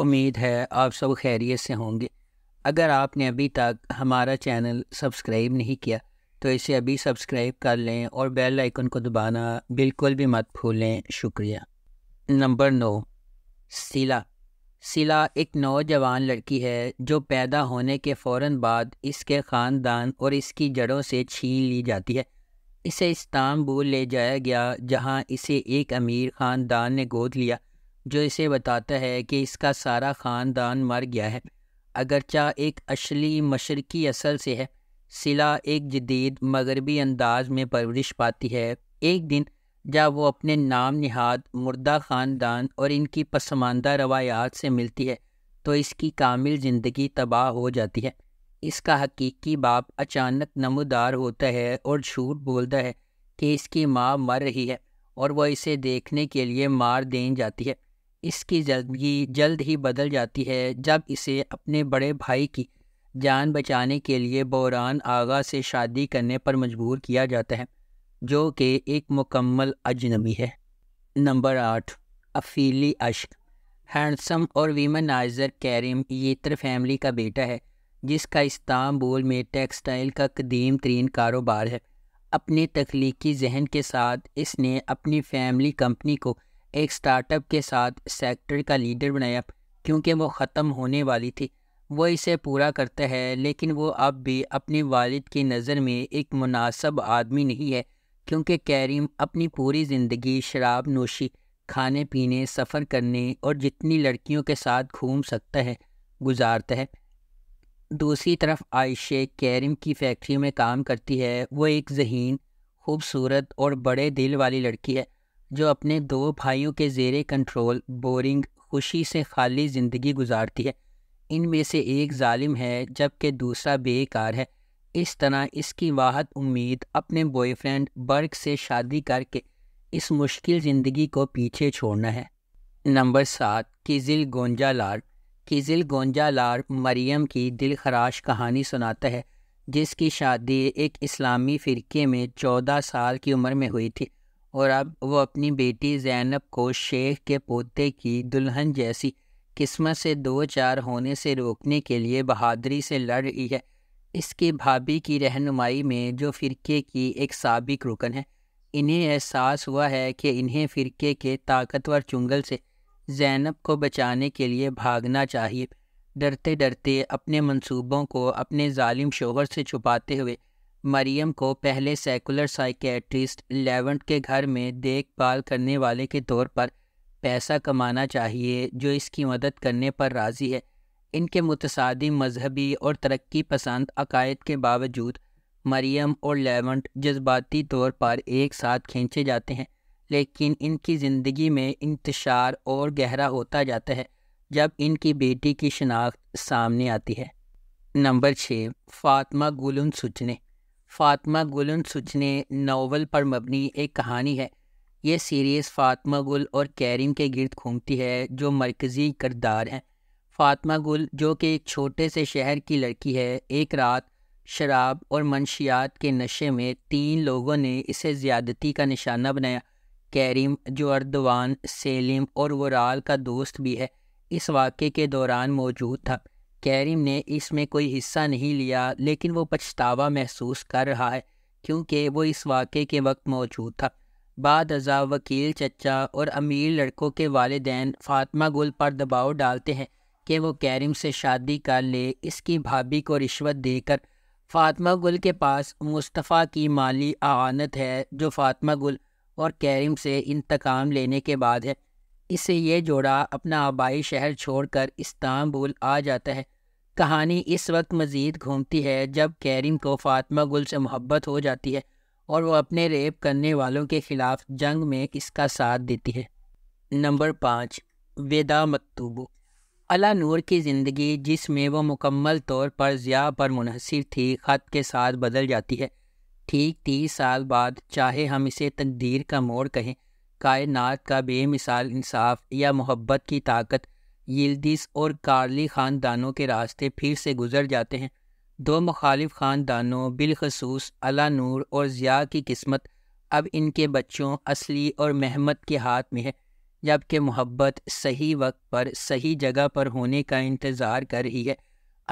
उम्मीद है आप सब खैरियत से होंगे अगर आपने अभी तक हमारा चैनल सब्सक्राइब नहीं किया तो इसे अभी सब्सक्राइब कर लें और बेल आइकन को दबाना बिल्कुल भी मत भूलें शुक्रिया नंबर नौ सिला सिला एक नौजवान लड़की है जो पैदा होने के फ़ौर बाद इसके ख़ानदान और इसकी जड़ों से छीन ली जाती है इसे इस्तांबुल ले जाया गया जहाँ इसे एक अमीर ख़ानदान ने गोद लिया जो इसे बताता है कि इसका सारा ख़ानदान मर गया है अगरचा एक असली मशरकी असल से है सिला एक जदीद मगरबी अंदाज में परवरिश पाती है एक दिन जब वो अपने नाम निहाद मुर्दा ख़ानदान और इनकी पसमानदा रवायात से मिलती है तो इसकी कामिल ज़िंदगी तबाह हो जाती है इसका हकीकी बाप अचानक नमदार होता है और झूठ बोलता है कि इसकी माँ मर रही है और वह इसे देखने के लिए मार दें जाती है इसकी ज़िंदगी जल्द ही बदल जाती है जब इसे अपने बड़े भाई की जान बचाने के लिए बोरान आगा से शादी करने पर मजबूर किया जाता है जो कि एक मुकम्मल अजनबी है नंबर आठ अफीली अश्क हैंडसम और वीमनाइज़र कैरिम येत्र फैमिली का बेटा है जिसका इस्तांबुल में टेक्सटाइल का कदीम तरीन कारोबार है अपने तख्लीकी जहन के साथ इसने अपनी फैमिली कंपनी को एक स्टार्टअप के साथ सेक्टर का लीडर बनाया क्योंकि वो ख़त्म होने वाली थी वो इसे पूरा करता है लेकिन वो अब भी अपने वालिद की नज़र में एक मुनासब आदमी नहीं है क्योंकि कैरीम अपनी पूरी ज़िंदगी शराब नोशी खाने पीने सफ़र करने और जितनी लड़कियों के साथ घूम सकता है गुजारता है दूसरी तरफ आयशे कैरम की फैक्ट्री में काम करती है वो एक जहीन खूबसूरत और बड़े दिल वाली लड़की है जो अपने दो भाइयों के जेर कंट्रोल बोरिंग खुशी से खाली ज़िंदगी गुजारती है इनमें से एक जालिम है जबकि दूसरा बेकार है इस तरह इसकी वाहत उम्मीद अपने बॉयफ्रेंड बर्ग से शादी करके इस मुश्किल ज़िंदगी को पीछे छोड़ना है नंबर सात किजिल गोंजा लार किजिल गोंजा लार मरियम की दिल खराश कहानी सुनाता है जिसकी शादी एक इस्लामी फ़िरके में चौदह साल की उम्र में हुई थी और अब वो अपनी बेटी जैनब को शेख के पोते की दुल्हन जैसी किस्मत से दो चार होने से रोकने के लिए बहादुरी से लड़ रही है इसकी भाभी की रहनुमाई में जो फ़िरके की एक सबक रुकन है इन्हें एहसास हुआ है कि इन्हें फ़िरके के ताकतवर चुंगल से जैनब को बचाने के लिए भागना चाहिए डरते डरते अपने मंसूबों को अपने जालिम शोहर से छुपाते हुए मरियम को पहले सेकुलर साइकेट्रिस्ट लेवेंट के घर में देखभाल करने वाले के तौर पर पैसा कमाना चाहिए जो इसकी मदद करने पर राज़ी है इनके मुतसादी मजहबी और तरक्की पसंद अकायद के बावजूद मरियम और लेवेंट जज्बाती तौर पर एक साथ खींचे जाते हैं लेकिन इनकी ज़िंदगी में इंतशार और गहरा होता जाता है जब इनकी बेटी की शनाख्त सामने आती है नंबर छः फातमा गुलन सुचने फातमा गुलन सुचने नावल पर मबनी एक कहानी है ये सीरीज़ फातमा गुल और कैरिम के गिरद घूमती है जो मरकज़ी करदार हैं फातमा गुल जो कि एक छोटे से शहर की लड़की है एक रात शराब और मनशियात के नशे में तीन लोगों ने इसे ज़्यादती का निशाना बनाया कैरिम जो अर्दवान सेलिम और वराल का दोस्त भी है इस वाक़े के दौरान मौजूद था कैरिम ने इसमें कोई हिस्सा नहीं लिया लेकिन वो पछतावा महसूस कर रहा है क्योंकि वो इस वाक़े के वक्त मौजूद था बाद अजा वकील चचा और अमीर लड़कों के वालदेन फातमा गुल पर दबाव डालते हैं कि वो कैरिम से शादी कर ले इसकी भाभी को रिश्वत देकर फातमा गुल के पास मुस्तफ़ा की माली आनत है जो फातमा गुल और कैरिम से इंतकाम लेने के बाद है इसे ये जोड़ा अपना आबाई शहर छोड़कर इस्तांबुल आ जाता है कहानी इस वक्त मज़ीद घूमती है जब कैरिन को फातमा गुल से मोहब्बत हो जाती है और वह अपने रेप करने वालों के ख़िलाफ़ जंग में इसका साथ देती है नंबर पाँच वेदा मकतूबो अला नूर की ज़िंदगी जिसमें वह मुकम्मल तौर पर ज़िया पर मुनहसर थी ख़त के साथ बदल जाती है ठीक तीस साल बाद चाहे हम इसे तकदीर का मोड़ कहें कायनात का बेमिसाल इंसाफ या मोहब्बत की ताकत यिल्दिस और कार्ली ख़ानदानों के रास्ते फिर से गुजर जाते हैं दो मुखालिफ ख़ानदानों बिलखसूस अला नूर और ज़िया की किस्मत अब इनके बच्चों असली और महमत के हाथ में है जबकि मोहब्बत सही वक्त पर सही जगह पर होने का इंतज़ार कर रही है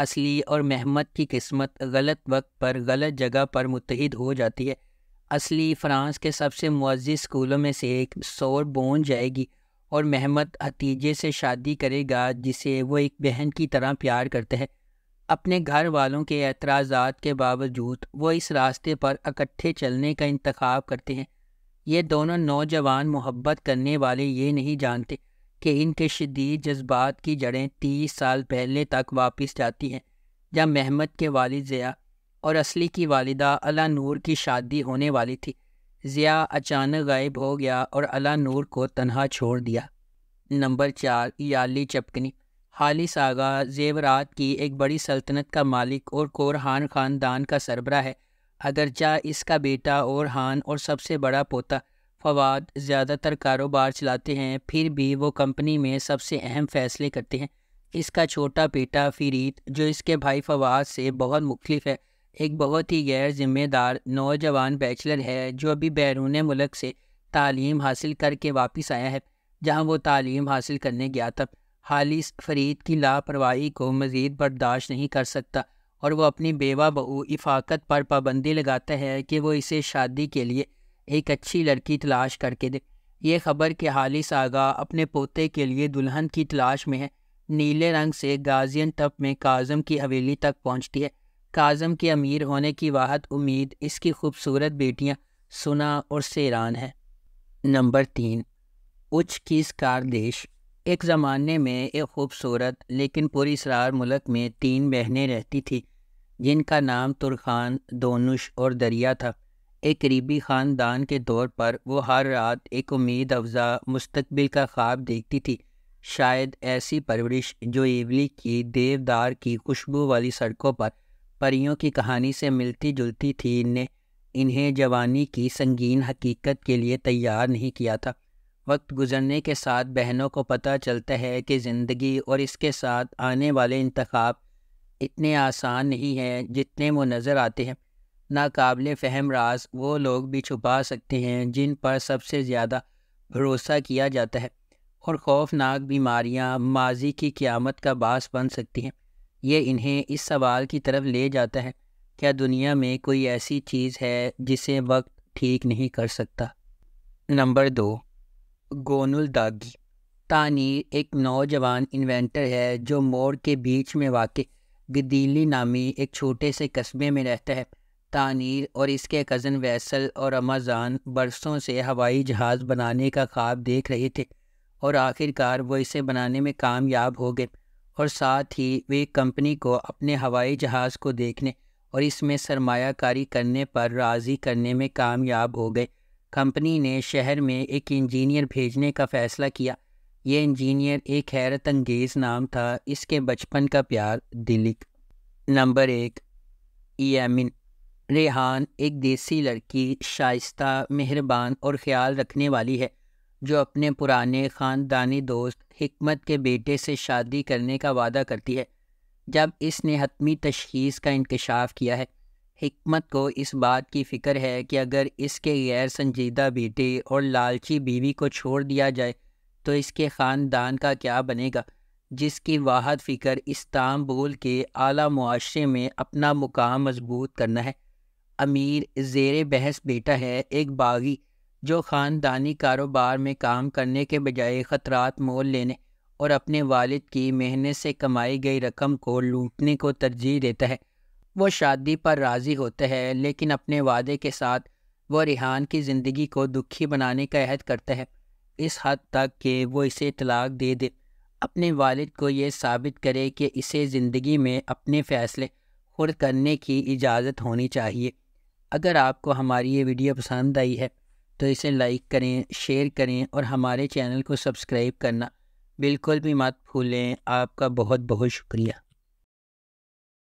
असली और महमत की किस्मत गलत वक्त पर गलत जगह पर मुतहद हो जाती है असली फ्रांस के सबसे मुआज़ स्कूलों में से एक बोन जाएगी और महमद हतीजे से शादी करेगा जिसे वो एक बहन की तरह प्यार करते हैं अपने घर वालों के एतराज़ा के बावजूद वो इस रास्ते पर इकट्ठे चलने का इंतखब करते हैं ये दोनों नौजवान मोहब्बत करने वाले ये नहीं जानते कि इनके शदीद जज्बात की जड़ें तीस साल पहले तक वापस जाती हैं जब महमद के वालिद ज़िया और असली की वालिदा अला नूर की शादी होने वाली थी ज़िया अचानक गायब हो गया और अला नूर को तनहा छोड़ दिया नंबर चार याली चपकनी हाली सागा जेवरात की एक बड़ी सल्तनत का मालिक और कोरहान ख़ानदान का सरबरा है अगरचा इसका बेटा और हान और सबसे बड़ा पोता फवाद ज़्यादातर कारोबार चलाते हैं फिर भी वो कंपनी में सबसे अहम फ़ैसले करते हैं इसका छोटा बेटा फरीद जो इसके भाई फवाद से बहुत मुख्तफ है एक बहुत ही गैर ज़िम्मेदार नौजवान बैचलर है जो अभी बैरून मुल्क से तालीम हासिल करके वापस आया है जहां वो तालीम हासिल करने गया था हालिस फरीद की लापरवाही को मज़ीद बर्दाश्त नहीं कर सकता और वो अपनी बेवा बहू इफाकत पर पाबंदी लगाता है कि वो इसे शादी के लिए एक अच्छी लड़की तलाश करके दे ये खबर कि हालिस आगा अपने पोते के लिए दुल्हन की तलाश में है नीले रंग से गाजियन टप में काजम की हवेली तक पहुँचती है काजम के अमीर होने की वाहत उम्मीद इसकी खूबसूरत बेटियां सुना और सेरान है नंबर तीन उच्च की देश एक ज़माने में एक खूबसूरत लेकिन पूरी सरार मुल्क में तीन बहनें रहती थी जिनका नाम तुरखान दोनुश और दरिया था एक करीबी ख़ानदान के तौर पर वो हर रात एक उम्मीद अफजा मुस्तबिल का ख्वाब देखती थी शायद ऐसी परवरिश जो इवली की देवदार की खुशबू वाली सड़कों पर परियों की कहानी से मिलती जुलती थी ने इन्हें जवानी की संगीन हकीकत के लिए तैयार नहीं किया था वक्त गुजरने के साथ बहनों को पता चलता है कि ज़िंदगी और इसके साथ आने वाले इंतखब इतने आसान नहीं हैं जितने वो नज़र आते हैं नाकबिल फ़हम राज वो लोग भी छुपा सकते हैं जिन पर सबसे ज़्यादा भरोसा किया जाता है और खौफनाक बीमारियां माजी की क़्यामत का बास बन सकती हैं ये इन्हें इस सवाल की तरफ ले जाता है क्या दुनिया में कोई ऐसी चीज़ है जिसे वक्त ठीक नहीं कर सकता नंबर दो गोनुल दागी तानीर एक नौजवान इन्वेंटर है जो मोड़ के बीच में वाक़ गदीली नामी एक छोटे से कस्बे में रहता है तानीर और इसके कज़न वैसल और अमाजान बरसों से हवाई जहाज़ बनाने का ख्वाब देख रहे थे और आखिरकार वो इसे बनाने में कामयाब हो गए और साथ ही वे कंपनी को अपने हवाई जहाज़ को देखने और इसमें सरमाकारी करने पर राज़ी करने में कामयाब हो गए कंपनी ने शहर में एक इंजीनियर भेजने का फ़ैसला किया ये इंजीनियर एक हैरत अंगेज़ नाम था इसके बचपन का प्यार दिलिक नंबर एक यामिन रेहान एक देसी लड़की शाइस्ता मेहरबान और ख्याल रखने वाली है जो अपने पुराने ख़ानदानी दोस्त हमत के बेटे से शादी करने का वादा करती है जब इसने हतमी तशखीस का इंकशाफ किया है हमत को इस बात की फ़िक्र है कि अगर इसके गैर संजीदा बेटे और लालची बीवी को छोड़ दिया जाए तो इसके ख़ानदान का क्या बनेगा जिसकी वाहद फ़िक्र इस्तांबुल के आला मुआरे में अपना मुकाम मजबूत करना है अमीर जेर बहस बेटा है एक बागी जो ख़ानदानी कारोबार में काम करने के बजाय ख़तरात मोल लेने और अपने वालिद की मेहनत से कमाई गई रकम को लूटने को तरजीह देता है वो शादी पर राज़ी होता है लेकिन अपने वादे के साथ वो रिहान की ज़िंदगी को दुखी बनाने का अहद करता है इस हद तक कि वो इसे तलाक दे दे अपने वालिद को ये साबित करे कि इसे ज़िंदगी में अपने फ़ैसले खुद करने की इजाज़त होनी चाहिए अगर आपको हमारी ये वीडियो पसंद आई है तो इसे लाइक करें शेयर करें और हमारे चैनल को सब्सक्राइब करना बिल्कुल भी मत भूलें आपका बहुत बहुत शुक्रिया